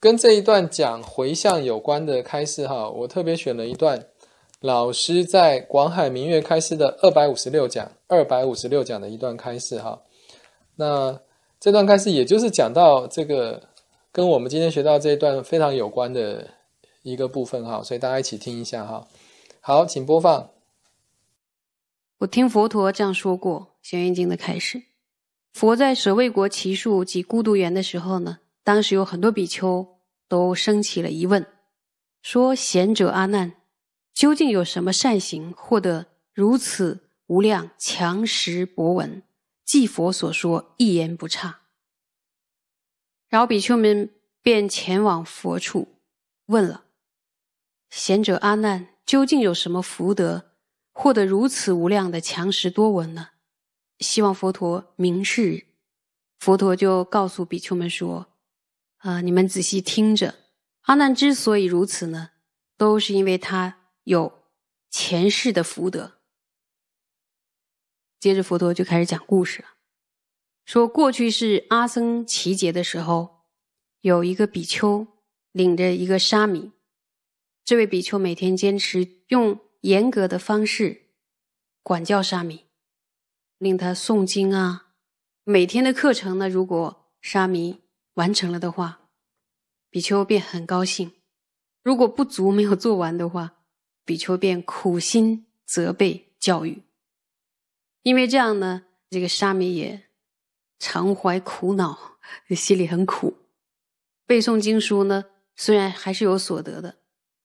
跟这一段讲回向有关的开示哈，我特别选了一段老师在广海明月开示的二百五十六讲，二百五十六讲的一段开示哈。那这段开示也就是讲到这个跟我们今天学到这一段非常有关的一个部分哈，所以大家一起听一下哈。好，请播放。我听佛陀这样说过，《显缘经》的开始，佛在舍卫国祇树及孤独园的时候呢，当时有很多比丘。都升起了疑问，说：“贤者阿难，究竟有什么善行获得如此无量强识博闻？即佛所说，一言不差。”然后比丘们便前往佛处问了：“贤者阿难，究竟有什么福德获得如此无量的强识多闻呢？”希望佛陀明示。佛陀就告诉比丘们说。啊，你们仔细听着，阿难之所以如此呢，都是因为他有前世的福德。接着佛陀就开始讲故事了，说过去是阿僧祇劫的时候，有一个比丘领着一个沙弥，这位比丘每天坚持用严格的方式管教沙弥，令他诵经啊，每天的课程呢，如果沙弥。完成了的话，比丘便很高兴；如果不足没有做完的话，比丘便苦心责备教育。因为这样呢，这个沙弥也常怀苦恼，心里很苦。背诵经书呢，虽然还是有所得的，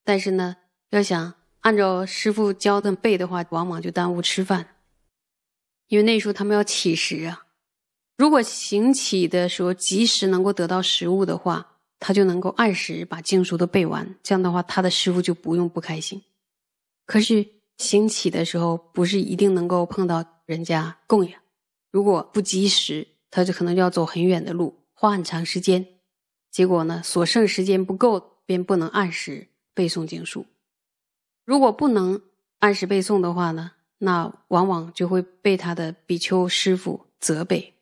但是呢，要想按照师傅教的背的话，往往就耽误吃饭，因为那时候他们要乞食啊。如果行乞的时候及时能够得到食物的话，他就能够按时把经书都背完。这样的话，他的师傅就不用不开心。可是行乞的时候不是一定能够碰到人家供养，如果不及时，他就可能要走很远的路，花很长时间。结果呢，所剩时间不够，便不能按时背诵经书。如果不能按时背诵的话呢，那往往就会被他的比丘师傅责备。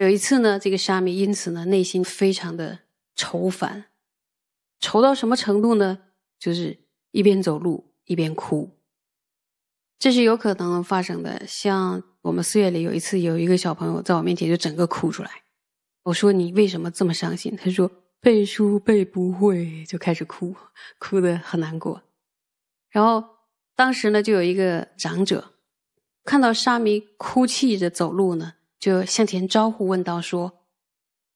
有一次呢，这个沙弥因此呢，内心非常的愁烦，愁到什么程度呢？就是一边走路一边哭。这是有可能发生的。像我们四月里有一次，有一个小朋友在我面前就整个哭出来。我说：“你为什么这么伤心？”他说：“背书背不会，就开始哭，哭得很难过。”然后当时呢，就有一个长者看到沙弥哭泣着走路呢。就向前招呼，问道：“说，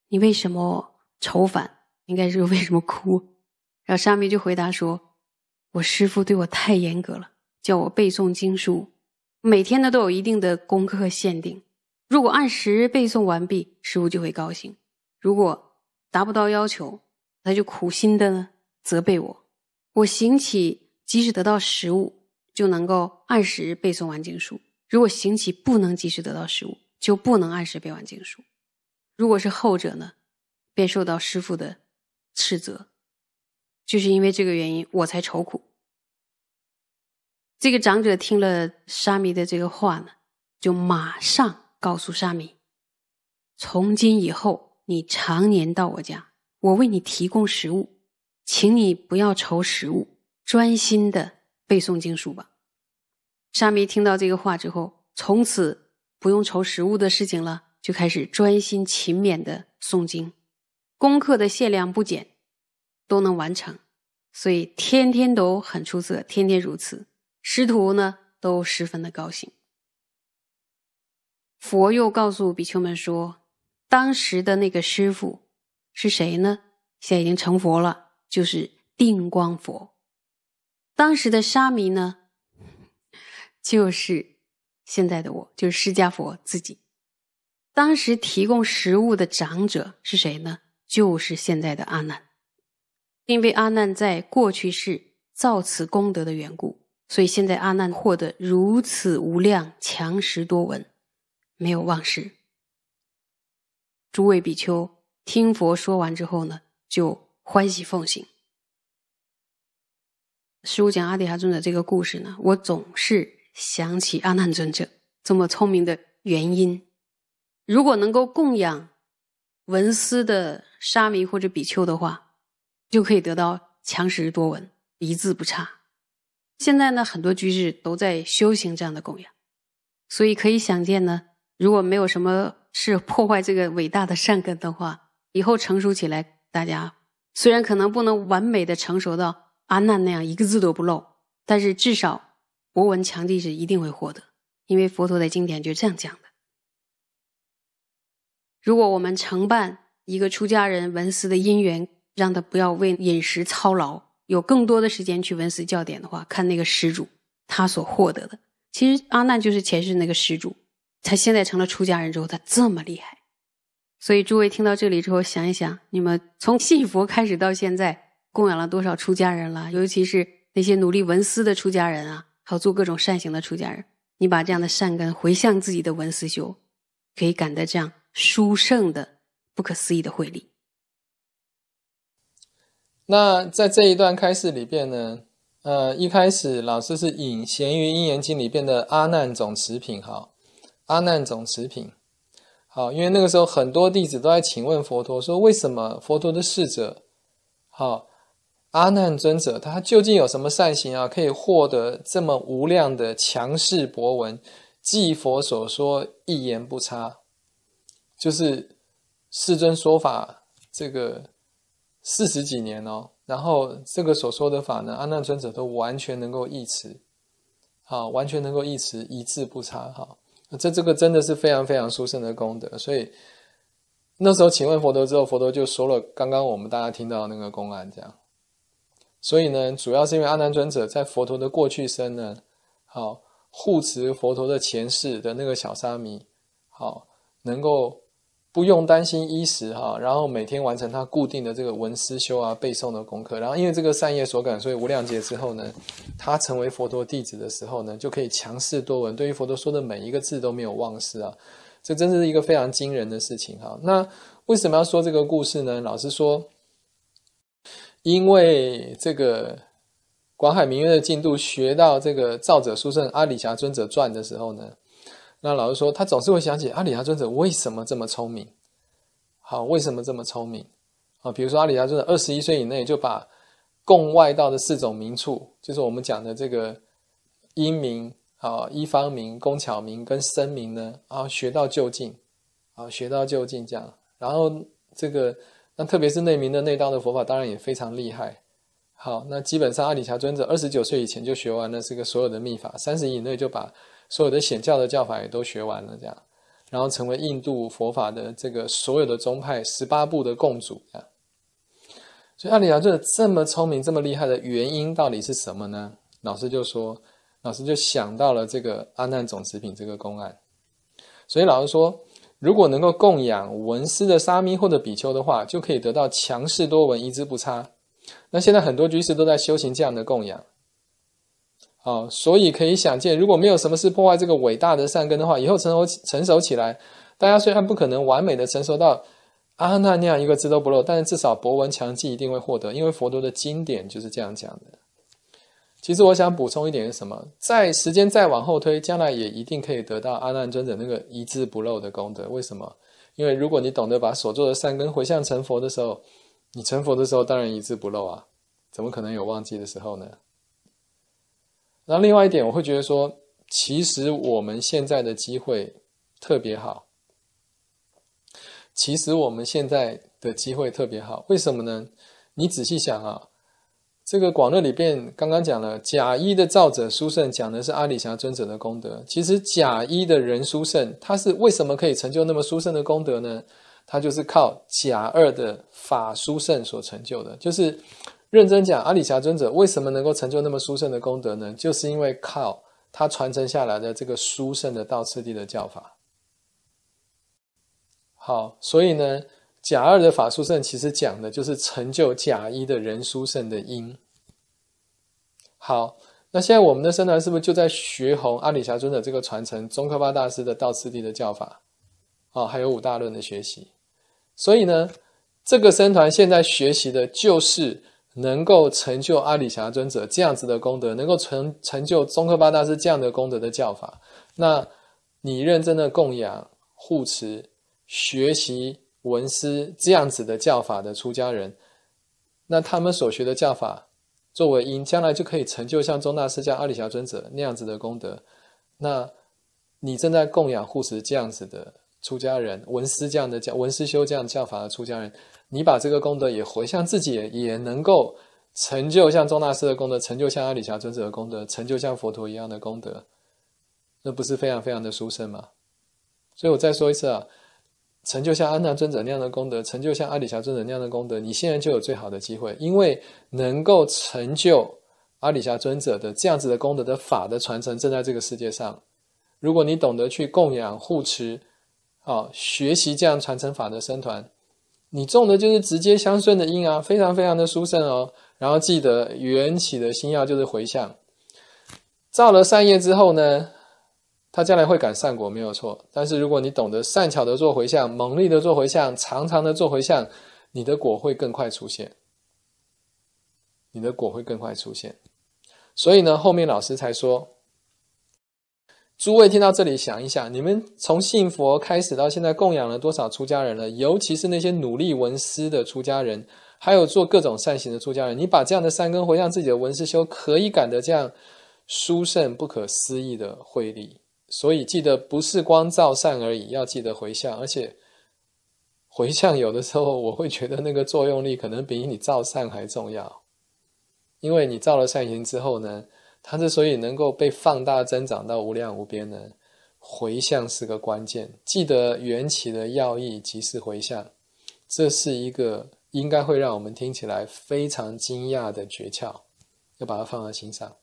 你为什么愁烦？应该是为什么哭？”然后沙弥就回答说：“我师父对我太严格了，叫我背诵经书，每天呢都有一定的功课限定。如果按时背诵完毕，师父就会高兴；如果达不到要求，他就苦心的呢责备我。我行乞，即使得到食物，就能够按时背诵完经书；如果行乞不能及时得到食物。”就不能按时背完经书。如果是后者呢，便受到师傅的斥责。就是因为这个原因，我才愁苦。这个长者听了沙弥的这个话呢，就马上告诉沙弥：从今以后，你常年到我家，我为你提供食物，请你不要愁食物，专心的背诵经书吧。沙弥听到这个话之后，从此。不用愁食物的事情了，就开始专心勤勉的诵经，功课的限量不减，都能完成，所以天天都很出色，天天如此，师徒呢都十分的高兴。佛又告诉比丘们说，当时的那个师傅是谁呢？现在已经成佛了，就是定光佛。当时的沙弥呢，就是。现在的我就是释迦佛自己。当时提供食物的长者是谁呢？就是现在的阿难。因为阿难在过去世造此功德的缘故，所以现在阿难获得如此无量强识多闻，没有忘事。诸位比丘听佛说完之后呢，就欢喜奉行。十五讲阿底哈尊者这个故事呢，我总是。想起阿难尊者这么聪明的原因，如果能够供养文思的沙弥或者比丘的话，就可以得到强识多闻，一字不差。现在呢，很多居士都在修行这样的供养，所以可以想见呢，如果没有什么是破坏这个伟大的善根的话，以后成熟起来，大家虽然可能不能完美的成熟到阿难那样一个字都不漏，但是至少。博闻强记是一定会获得，因为佛陀的经典就这样讲的。如果我们承办一个出家人文思的因缘，让他不要为饮食操劳，有更多的时间去文思教典的话，看那个施主他所获得的。其实阿难就是前世那个施主，他现在成了出家人之后，他这么厉害。所以诸位听到这里之后，想一想，你们从信佛开始到现在供养了多少出家人了？尤其是那些努力文思的出家人啊！好做各种善行的出家人，你把这样的善根回向自己的文思修，可以感得这样殊胜的不可思议的慧力。那在这一段开示里边呢，呃，一开始老师是引《贤于因缘经》里边的阿难总持品，哈，阿难总持品，好，因为那个时候很多弟子都在请问佛陀，说为什么佛陀的逝者，好。阿难尊者，他究竟有什么善行啊？可以获得这么无量的强势博文，即佛所说一言不差，就是世尊说法这个四十几年哦，然后这个所说的法呢，阿难尊者都完全能够一持，啊，完全能够一持，一字不差，哈，这这个真的是非常非常殊胜的功德。所以那时候请问佛陀之后，佛陀就说了，刚刚我们大家听到那个公案这样。所以呢，主要是因为阿难尊者在佛陀的过去生呢，好护持佛陀的前世的那个小沙弥，好能够不用担心衣食哈，然后每天完成他固定的这个文思修啊、背诵的功课。然后因为这个善业所感，所以无量劫之后呢，他成为佛陀弟子的时候呢，就可以强势多闻，对于佛陀说的每一个字都没有忘失啊，这真是一个非常惊人的事情哈。那为什么要说这个故事呢？老实说。因为这个广海明月的进度学到这个《造者书圣阿里侠尊者传》的时候呢，那老师说他总是会想起阿里侠尊者为什么这么聪明？好，为什么这么聪明啊？比如说阿里侠尊者二十一岁以内就把共外道的四种名处，就是我们讲的这个因明啊、一方明、工巧明跟声明呢，啊，学到就近，啊，学到就近这样，然后这个。那特别是内明的内道的佛法，当然也非常厉害。好，那基本上阿里霞尊者二十九岁以前就学完了这个所有的秘法，三十以内就把所有的显教的教法也都学完了，这样，然后成为印度佛法的这个所有的宗派十八部的共主。所以阿里霞尊者这么聪明、这么厉害的原因到底是什么呢？老师就说，老师就想到了这个阿难种子品这个公案，所以老师说。如果能够供养文思的沙弥或者比丘的话，就可以得到强势多闻，一字不差。那现在很多居士都在修行这样的供养，哦，所以可以想见，如果没有什么事破坏这个伟大的善根的话，以后成熟成熟起来，大家虽然不可能完美的成熟到阿那那样一个字都不漏，但是至少博闻强记一定会获得，因为佛陀的经典就是这样讲的。其实我想补充一点是什么，在时间再往后推，将来也一定可以得到阿难尊者那个一字不漏的功德。为什么？因为如果你懂得把所做的善根回向成佛的时候，你成佛的时候当然一字不漏啊，怎么可能有忘记的时候呢？然后另外一点，我会觉得说，其实我们现在的机会特别好。其实我们现在的机会特别好，为什么呢？你仔细想啊。这个广论里边刚刚讲了，假一的造者殊胜，讲的是阿里侠尊者的功德。其实假一的人殊胜，他是为什么可以成就那么殊胜的功德呢？他就是靠假二的法殊胜所成就的。就是认真讲，阿里侠尊者为什么能够成就那么殊胜的功德呢？就是因为靠他传承下来的这个殊胜的道次第的教法。好，所以呢。甲二的法殊胜，其实讲的就是成就甲一的人殊胜的因。好，那现在我们的僧团是不是就在学弘阿里侠尊者这个传承？中科巴大师的道次第的教法啊，还有五大论的学习。所以呢，这个僧团现在学习的就是能够成就阿里侠尊者这样子的功德，能够成成就中科巴大师这样的功德的教法。那你认真的供养、护持、学习。文师这样子的教法的出家人，那他们所学的教法作为因，将来就可以成就像中大师像阿里侠尊者那样子的功德。那你正在供养护持这样子的出家人，文师这样的教文师修这样的教法的出家人，你把这个功德也回向自己，也能够成就像中大师的功德，成就像阿里侠尊者的功德，成就像佛陀一样的功德，那不是非常非常的殊胜吗？所以我再说一次啊。成就像安娜尊者那样的功德，成就像阿里侠尊者那样的功德，你现在就有最好的机会，因为能够成就阿里侠尊者的这样子的功德的法的传承正在这个世界上。如果你懂得去供养护持，好学习这样传承法的僧团，你种的就是直接相顺的因啊，非常非常的殊胜哦。然后记得缘起的心要就是回向，造了善业之后呢？他将来会赶善果，没有错。但是如果你懂得善巧的做回向，猛力的做回向，常常的做回向，你的果会更快出现。你的果会更快出现。所以呢，后面老师才说，诸位听到这里想一想，你们从信佛开始到现在供养了多少出家人了？尤其是那些努力闻思的出家人，还有做各种善行的出家人，你把这样的三根回向自己的闻思修，可以感得这样殊胜不可思议的慧力。所以记得不是光照善而已，要记得回向，而且回向有的时候我会觉得那个作用力可能比你照善还重要，因为你造了善行之后呢，它之所以能够被放大增长到无量无边呢，回向是个关键。记得缘起的要义即是回向，这是一个应该会让我们听起来非常惊讶的诀窍，要把它放在心上。